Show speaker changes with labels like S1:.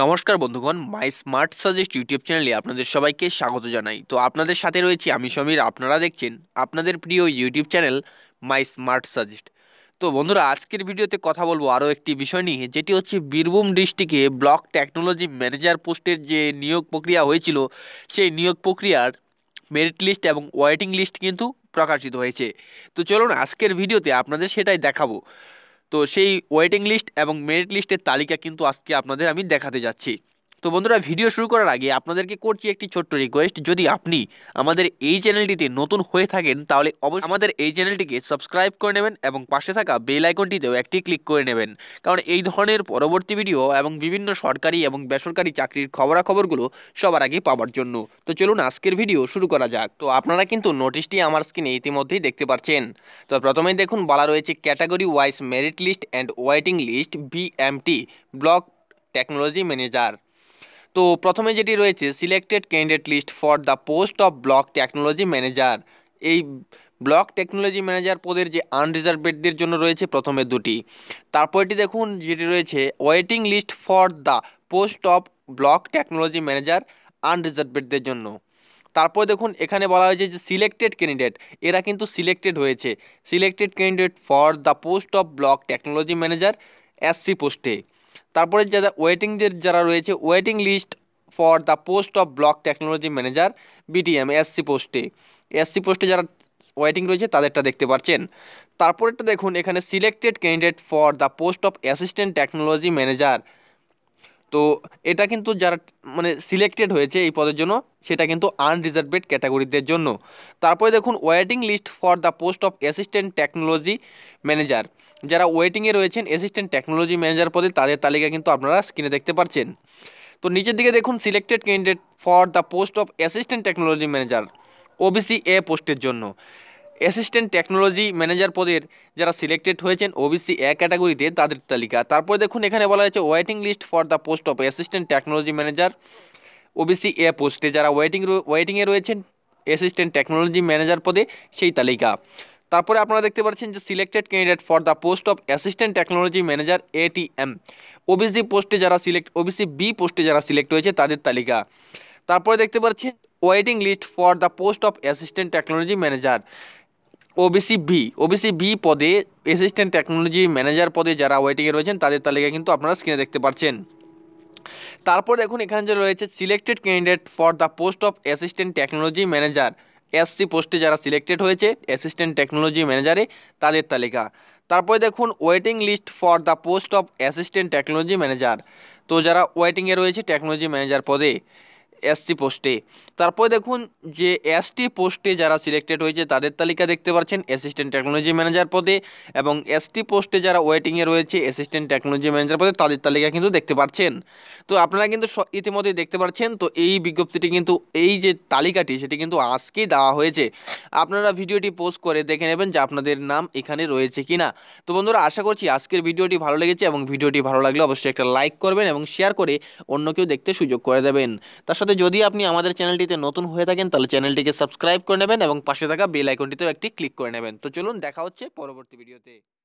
S1: নমস্কার বন্ধুগণ মাই smart suggest YouTube চ্যানেলে আপনাদের সবাইকে স্বাগত জানাই তো আপনাদের সাথে রয়েছি আমি সমীর আপনারা দেখছেন আপনাদের প্রিয় YouTube channel my smart suggest তো বন্ধুরা আজকের ভিডিওতে কথা বলবো আরও একটি বিষয় নিয়ে যেটি হচ্ছে বীরভূম ডিস্ট্রিক্টে ব্লক টেকনোলজি ম্যানেজার পোস্টের যে নিয়োগ প্রক্রিয়া হয়েছিল সেই নিয়োগ প্রক্রিয়ার মেরিট লিস্ট এবং ওয়েটিং লিস্ট কিন্তু প্রকাশিত হয়েছে তো চলুন আজকের ভিডিওতে আপনাদের সেটাই দেখাবো তো সেই ওয়েটিং লিস্ট এবং মেরিট লিস্টের তালিকা কিন্তু আজকে আপনাদের আমি দেখাতে যাচ্ছি তো বন্ধুরা ভিডিও শুরু করার আগে আপনাদেরকে করছি একটি ছোট্ট রিকোয়েস্ট যদি আপনি আমাদের এই চ্যানেলটিতে নতুন হয়ে থাকেন তাহলে অবশ্যই আমাদের এই চ্যানেলটিকে সাবস্ক্রাইব করে নেবেন এবং পাশে থাকা বেল আইকনটিতেও একটি ক্লিক করে নেবেন কারণ এই ধরনের পরবর্তী ভিডিও এবং বিভিন্ন সরকারি এবং বেসরকারি চাকরির খবরাখবরগুলো সবার আগে পাওয়ার জন্য তো চলুন আজকের ভিডিও শুরু করা যাক তো আপনারা কিন্তু নোটিশটি আমার স্ক্রিনে ইতিমধ্যেই দেখতে পাচ্ছেন তো প্রথমেই দেখুন বলা রয়েছে category wise merit list and waiting list BMT block technology manager তো প্রথমে যেটি রয়েছে selected candidate list for the post of block technology manager এই ব্লক টেকনোলজি ম্যানেজার পদের যে আনরিজার্ভেডদের জন্য রয়েছে প্রথমে দুটি এটি দেখুন যেটি রয়েছে waiting list for the post of block technology manager আনরিজার্ভেডদের জন্য তারপর দেখুন এখানে বলা হয়েছে যে সিলেক্টেড ক্যান্ডিডেট এরা কিন্তু সিলেক্টেড হয়েছে selected candidate for the post of block technology manager SC পোস্টে তারপরে যারা ওয়েটিংদের যারা রয়েছে waiting list for the post of block technology manager BTM SC পোস্টে এসসি পোস্টে যারা ওয়েটিং রয়েছে তাদেরটা দেখতে পাচ্ছেন তারপরেটা দেখুন এখানে selected candidate for the post of assistant technology manager তো এটা কিন্তু যারা মানে সিলেক্টেড হয়েছে এই পদের জন্য সেটা কিন্তু আনরিজার্ভেড ক্যাটাগরিদের জন্য তারপরে দেখুন waiting list for the post of assistant technology manager যারা ওয়েটিংয়ে রয়েছেন অ্যাসিস্ট্যান্ট টেকনোলজি ম্যানেজার পদে তাদের তালিকা কিন্তু আপনারা স্ক্রিনে দেখতে পাচ্ছেন তো নিচের দিকে দেখুন selected candidate for the post of assistant technology manager OBC A পোস্টের জন্য অ্যাসিস্ট্যান্ট টেকনোলজি ম্যানেজার পদের যারা সিলেক্টেড হয়েছেন ওবিসি এক ক্যাটাগরিতে তাদের তালিকা তারপরে দেখুন এখানে বলা হয়েছে waiting list for the post of assistant technology manager OBC A পোস্টে যারা ওয়েটিং ওয়েটিংয়ে রয়েছেন অ্যাসিস্ট্যান্ট টেকনোলজি ম্যানেজার পদে সেই তালিকা তারপরে আপনারা দেখতে পাচ্ছেন যে selected candidate for the post of assistant technology manager ATM OBC পোস্টে যারা সিলেক্ট ওবিসি বি পোস্টে যারা সিলেক্ট হয়েছে তাদের তালিকা তারপরে দেখতে পাচ্ছেন waiting list for the post of assistant technology manager OBC B OBC B পদে অ্যাসিস্ট্যান্ট টেকনোলজি ম্যানেজার পদে যারা ওয়েটিংয়ে রয়েছেন তাদের তালিকা কিন্তু আপনারা স্ক্রিনে দেখতে পাচ্ছেন তারপর দেখুন এখানে যে রয়েছে selected candidate for the post of assistant technology manager SC পোস্টে যারা সিলেক্টেড হয়েছে অ্যাসিস্ট্যান্ট টেকনোলজি ম্যানেজারে তাদের তালিকা তারপরে দেখুন waiting list for the post of assistant technology manager তো যারা ওয়েটিংয়ে রয়েছে টেকনোলজি ম্যানেজার পদে এসটি পোস্টে তারপর দেখুন যে এসটি পোস্টে যারা সিলেক্টেড হয়েছে তাদের তালিকা দেখতে পাচ্ছেন অ্যাসিস্ট্যান্ট টেকনোলজি ম্যানেজার পদে এবং এসটি পোস্টে যারা ওয়েটিংয়ে রয়েছে অ্যাসিস্ট্যান্ট টেকনোলজি ম্যানেজার পদে তাদের তালিকা কিন্তু দেখতে পাচ্ছেন তো আপনারা কিন্তু ইতিমধ্যে দেখতে পাচ্ছেন তো এই বিজ্ঞপ্তিটি কিন্তু এই যে তালিকাটি সেটি কিন্তু আজকেই দেওয়া হয়েছে আপনারা ভিডিওটি পোস্ট করে দেখে নেবেন যে আপনাদের নাম এখানে রয়েছে কি না তো বন্ধুরা আশা করছি আজকের ভিডিওটি ভালো লেগেছে এবং ভিডিওটি ভালো লাগলে অবশ্যই একটা লাইক করবেন এবং শেয়ার করে অন্য কেউ দেখতে সুযোগ করে দেবেন তার সাথে সাথে যদি আপনি আমাদের চ্যানেলটিতে নতুন হয়ে থাকেন তাহলে চ্যানেলটিকে সাবস্ক্রাইব করে নেবেন এবং পাশে থাকা বেল আইকনটিতেও একটি ক্লিক করে নেবেন তো চলুন দেখা হচ্ছে পরবর্তী ভিডিওতে